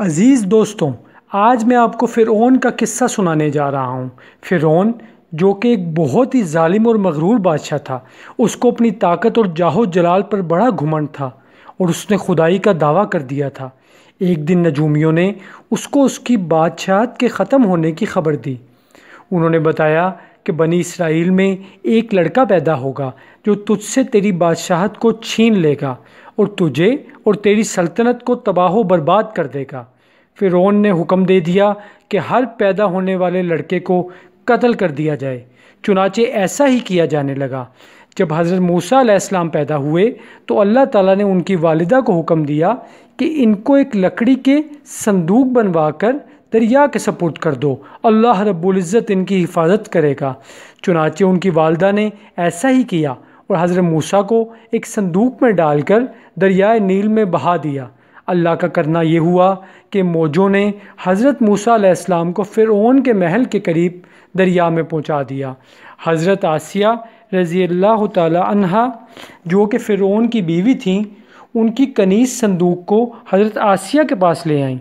अज़ीज़ दोस्तों आज मैं आपको फ़िरौन का किस्सा सुनाने जा रहा हूँ फ़िरौन जो कि एक बहुत ही ालिम और मगरूर बादशाह था उसको अपनी ताकत और जाहो जलाल पर बड़ा घुमंड था और उसने खुदाई का दावा कर दिया था एक दिन नजूमियों ने उसको उसकी बादशाहत के ख़त्म होने की खबर दी उन्होंने बताया कि बनी इसराइल में एक लड़का पैदा होगा जो तुझसे तेरी बादशाहत को छीन लेगा और तुझे और तेरी सल्तनत को तबाह बर्बाद कर देगा फिर ने हुक्म दे दिया कि हर पैदा होने वाले लड़के को कत्ल कर दिया जाए चुनाचे ऐसा ही किया जाने लगा जब हज़रत मूसा इस्लाम पैदा हुए तो अल्लाह ताला ने उनकी वालिदा को हुक्म दिया कि इनको एक लकड़ी के संदूक बनवा कर दरिया के सपोर्ट कर दो अल्लाह रब्बुल इज़्ज़त इनकी हिफाजत करेगा चुनाचे उनकी वालदा ने ऐसा ही किया और हज़रत मूसा को एक संदूक में डालकर दरियाए नील में बहा दिया अल्लाह का करना यह हुआ कि मौजों ने हज़रत मूसा अलैहिस्सलाम को फ़िर के महल के करीब दरिया में पहुँचा दिया हज़रत आसिया रज़ी अल्लाह तहा जो कि फ़िरौन की बीवी थीं उनकी कनीस संदूक को हज़रत आसिया के पास ले आईं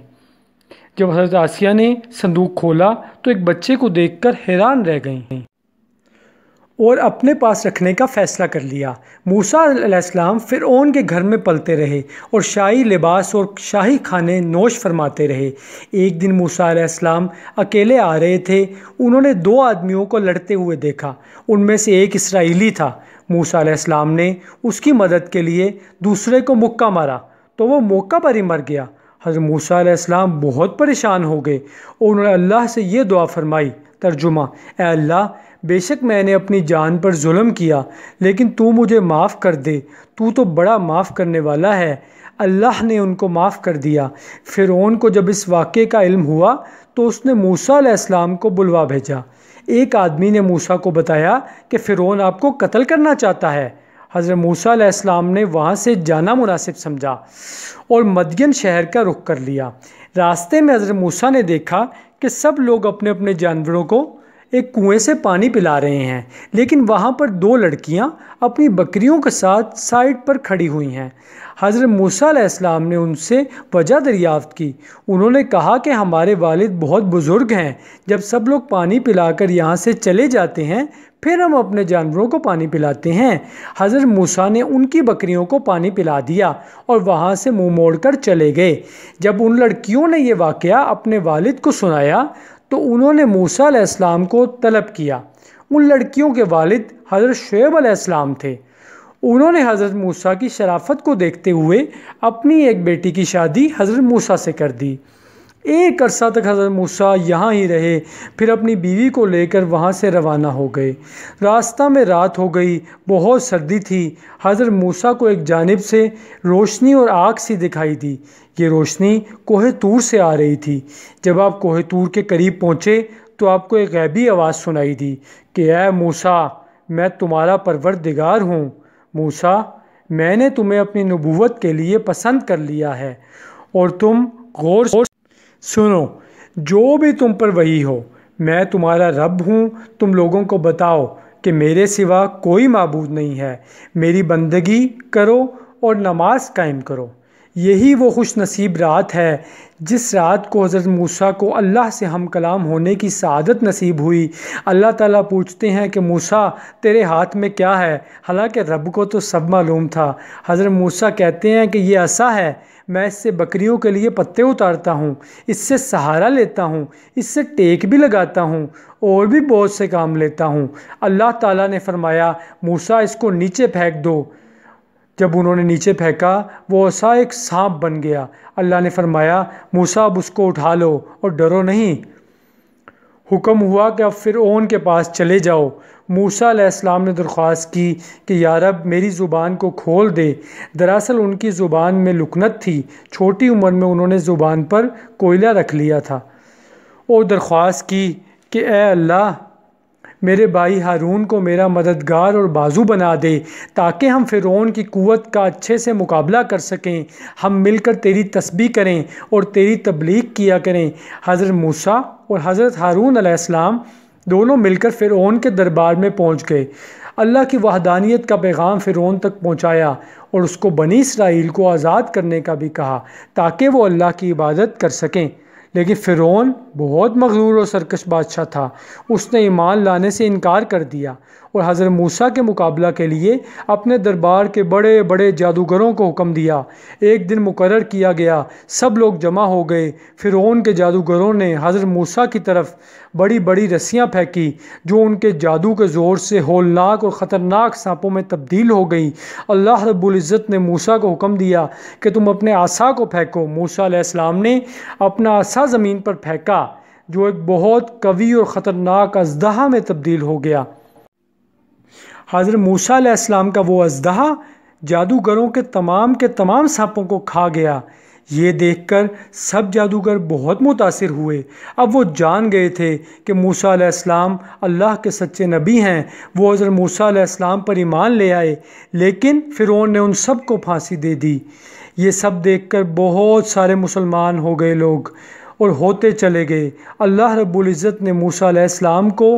जब हज़रत आसिया ने संदूक खोला तो एक बच्चे को देखकर हैरान रह गई और अपने पास रखने का फ़ैसला कर लिया मूसा फिर ओन के घर में पलते रहे और शाही लिबास और शाही खाने नोश फरमाते रहे एक दिन मूसा अकेले आ रहे थे उन्होंने दो आदमियों को लड़ते हुए देखा उनमें से एक इसराइली था मूसा ने उसकी मदद के लिए दूसरे को मुक्का मारा तो वो मौका पर ही मर गया हज़रत मूसा बहुत परेशान हो गए और उन्होंने अल्लाह से ये दुआ फरमाई तर्जुमा अल्लाह बेशक मैंने अपनी जान पर जुल्म किया लेकिन तू मुझे माफ़ कर दे तू तो बड़ा माफ़ करने वाला है अल्लाह ने उनको माफ़ कर दिया फिर को जब इस वाक़े का इल्म हुआ तो उसने मूसा अलैहिस्सलाम को बुलवा भेजा एक आदमी ने मूसा को बताया कि फ़िरौन आपको कत्ल करना चाहता है हज़रत मूसा अलैहिस्सलाम ने वहाँ से जाना मुनासिब समझा और मदयन शहर का रुख कर लिया रास्ते में हज़रत मूसा ने देखा कि सब लोग अपने अपने जानवरों को एक कुएं से पानी पिला रहे हैं लेकिन वहाँ पर दो लड़कियाँ अपनी बकरियों के साथ साइड पर खड़ी हुई हैं हज़रत मूसा ने उनसे वजह दरियाफ्त की उन्होंने कहा कि हमारे वालिद बहुत बुज़ुर्ग हैं जब सब लोग पानी पिलाकर यहाँ से चले जाते हैं फिर हम अपने जानवरों को पानी पिलाते हैं हज़रत मूसा ने उनकी बकरियों को पानी पिला दिया और वहाँ से मोड़ कर चले गए जब उन लड़कियों ने यह वाक़ अपने वालिद को सुनाया तो उन्होंने मूसा इस्लाम को तलब किया उन लड़कियों के वालिद हज़रत शुएब अलैहिस्सलाम थे उन्होंने हज़रत मूसा की शराफत को देखते हुए अपनी एक बेटी की शादी हज़रत मूसा से कर दी एक अरसा तक हज़रत मूसा यहाँ ही रहे फिर अपनी बीवी को लेकर वहाँ से रवाना हो गए रास्ता में रात हो गई बहुत सर्दी थी हज़रत मूसा को एक जानब से रोशनी और आग सी दिखाई दी ये रोशनी कोहे तूर से आ रही थी जब आप कोहे तूर के करीब पहुँचे तो आपको एक गैबी आवाज़ सुनाई दी कि अ मूसा मैं तुम्हारा परवरदिगार हूँ मूसा मैंने तुम्हें अपनी नबूवत के लिए पसंद कर लिया है और तुम गौर सुनो जो भी तुम पर वही हो मैं तुम्हारा रब हूँ तुम लोगों को बताओ कि मेरे सिवा कोई मबूद नहीं है मेरी बंदगी करो और नमाज कायम करो यही वो खुश नसीब रात है जिस रात को हज़रत मूसा को अल्लाह से हम कलाम होने की सदत नसीब हुई अल्लाह ताला पूछते हैं कि मूसा तेरे हाथ में क्या है हालांकि रब को तो सब मालूम था हज़रत मूसा कहते हैं कि ये ऐसा है मैं इससे बकरियों के लिए पत्ते उतारता हूँ इससे सहारा लेता हूँ इससे टेक भी लगाता हूँ और भी बहुत से काम लेता हूँ अल्लाह ताला ने फरमाया मूसा इसको नीचे फेंक दो जब उन्होंने नीचे फेंका वो ऐसा एक सांप बन गया अल्लाह ने फरमाया मूसा अब उसको उठा लो और डरो नहीं हुक्म हुआ कि अब फिर ओन के पास चले जाओ मूसा अलैहिस्सलाम ने दरख्वास्त की कि यारब मेरी ज़ुबान को खोल दे दरअसल उनकी ज़ुबान में लुकनत थी छोटी उम्र में उन्होंने ज़ुबान पर कोयला रख लिया था और दरख्वास्त की कि ए अल्लाह मेरे भाई हारून को मेरा मददगार और बाजू बना दे ताकि हम फ़िरौन की क़वत का अच्छे से मुकाबला कर सकें हम मिलकर तेरी तस्बी करें और तेरी तबलीग किया करें हज़रत मूसा और हज़रत हारून आसमाम दोनों मिलकर फ़िरौन के दरबार में पहुंच गए अल्लाह की वहदानियत का पैगाम फ़िरौन तक पहुंचाया और उसको बनी इसराइल को आज़ाद करने का भी कहा ताकि वो अल्लाह की इबादत कर सकें लेकिन फ़िरौन बहुत मकरूर और सरकश बादशाह था उसने ईमान लाने से इनकार कर दिया और हज़रत मूसा के मुकाबला के लिए अपने दरबार के बड़े बड़े जादूगरों को हुक्म दिया एक दिन मुकर किया गया सब लोग जमा हो गए फ़िरौन के जादूगरों ने हज़रत मूसा की तरफ बड़ी बड़ी रस्सियाँ फेंकी जो उनके जादू के ज़ोर से होलनाक और ख़तरनाक सांपों में तब्दील हो गई अल्लाह रबुल्ज़त ने मूसा को हुक्म दिया कि तुम अपने आशा को फेंको मूसा ने अपना आसा ज़मीन पर फेंका जो एक बहुत कवी और ख़तरनाक अजदहा में तब्दील हो गया हज़र मूसा का वो अजदहा जादूगरों के तमाम के तमाम सांपों को खा गया ये देखकर सब जादूगर बहुत मुतासर हुए अब वो जान गए थे कि मूसा अलैहिस्सलाम अल्लाह के सच्चे नबी हैं वो हज़रत मूसा अलैहिस्सलाम पर ईमान ले आए लेकिन फ़िरौन ने उन सब को फांसी दे दी ये सब देखकर बहुत सारे मुसलमान हो गए लोग और होते चले गए अल्लाह रब्बुल इज़्ज़त ने मूसा अलैहिस्सलाम को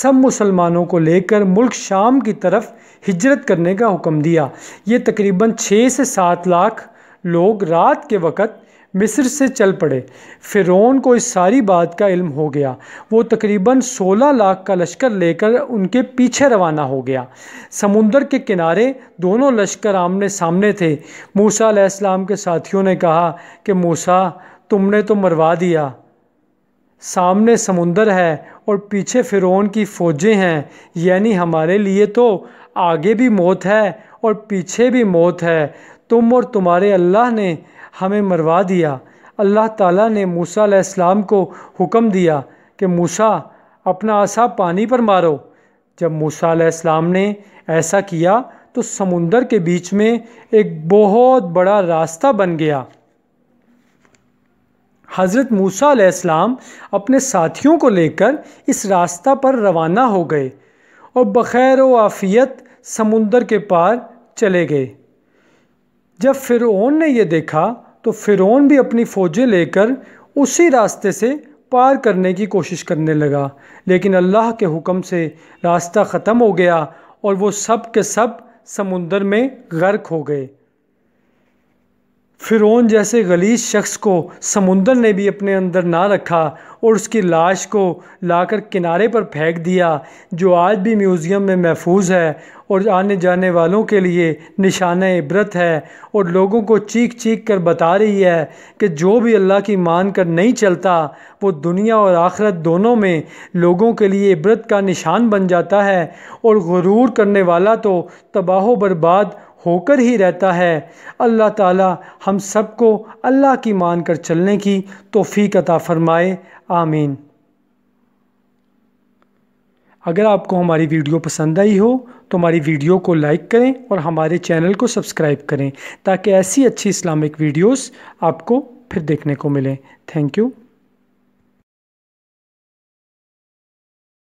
सब मुसलमानों को लेकर मुल्क शाम की तरफ हिजरत करने का हुक्म दिया ये तकरीबन छः से सात लाख लोग रात के वक़्त मिस्र से चल पड़े फ़िरौन को इस सारी बात का इल्म हो गया वो तकरीबन 16 लाख का लश्कर लेकर उनके पीछे रवाना हो गया समुंदर के किनारे दोनों लश्कर आमने सामने थे मूसा अलैहिस्सलाम के साथियों ने कहा कि मूसा तुमने तो मरवा दिया सामने समुंदर है और पीछे फ़िरौन की फ़ौजें हैं यानी हमारे लिए तो आगे भी मौत है और पीछे भी मौत है तुम और तुम्हारे अल्लाह ने हमें मरवा दिया अल्लाह ताला ने मूसा अलैहिस्सलाम को हुक्म दिया कि मूसा अपना आसा पानी पर मारो जब मूसा अलैहिस्सलाम ने ऐसा किया तो समुंदर के बीच में एक बहुत बड़ा रास्ता बन गया हज़रत मूसा अलैहिस्सलाम अपने साथियों को लेकर इस रास्ता पर रवाना हो गए और बखैर आफ़ियत समुंदर के पार चले गए जब फ़िरौन ने यह देखा तो फ़िरौन भी अपनी फ़ौजें लेकर उसी रास्ते से पार करने की कोशिश करने लगा लेकिन अल्लाह के हुक्म से रास्ता ख़त्म हो गया और वो सब के सब समुंदर में गर्क हो गए फ़िरौन जैसे गलीज शख्स को समुंदर ने भी अपने अंदर ना रखा और उसकी लाश को लाकर किनारे पर फेंक दिया जो आज भी म्यूज़ियम में महफूज है और आने जाने वालों के लिए निशान इबरत है और लोगों को चीख चीख कर बता रही है कि जो भी अल्लाह की मान कर नहीं चलता वो दुनिया और आखरत दोनों में लोगों के लिए इबरत का निशान बन जाता है और गुरूर करने वाला तो तबाह बर्बाद होकर ही रहता है अल्लाह ताला हम सबको अल्लाह की मानकर चलने की तोफ़ी अता फ़रमाए आमीन अगर आपको हमारी वीडियो पसंद आई हो तो हमारी वीडियो को लाइक करें और हमारे चैनल को सब्सक्राइब करें ताकि ऐसी अच्छी इस्लामिक वीडियोस आपको फिर देखने को मिलें थैंक यू